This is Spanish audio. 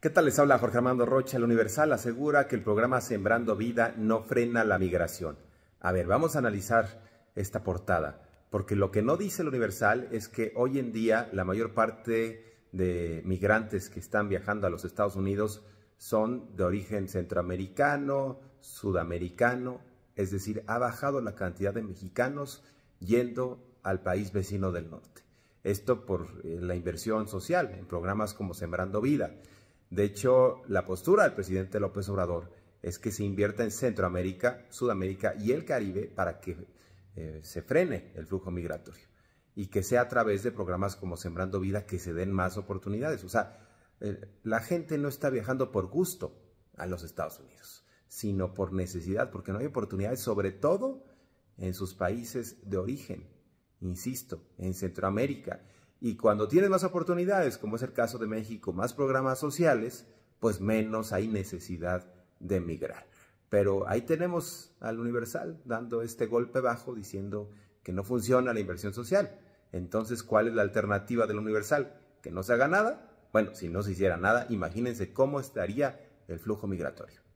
¿Qué tal les habla Jorge Armando Rocha? El Universal asegura que el programa Sembrando Vida no frena la migración. A ver, vamos a analizar esta portada, porque lo que no dice el Universal es que hoy en día la mayor parte de migrantes que están viajando a los Estados Unidos son de origen centroamericano, sudamericano, es decir, ha bajado la cantidad de mexicanos yendo al país vecino del norte. Esto por eh, la inversión social en programas como Sembrando Vida. De hecho, la postura del presidente López Obrador es que se invierta en Centroamérica, Sudamérica y el Caribe para que eh, se frene el flujo migratorio y que sea a través de programas como Sembrando Vida que se den más oportunidades. O sea, eh, la gente no está viajando por gusto a los Estados Unidos, sino por necesidad, porque no hay oportunidades, sobre todo en sus países de origen, insisto, en Centroamérica. Y cuando tienes más oportunidades, como es el caso de México, más programas sociales, pues menos hay necesidad de emigrar. Pero ahí tenemos al Universal dando este golpe bajo diciendo que no funciona la inversión social. Entonces, ¿cuál es la alternativa del Universal? ¿Que no se haga nada? Bueno, si no se hiciera nada, imagínense cómo estaría el flujo migratorio.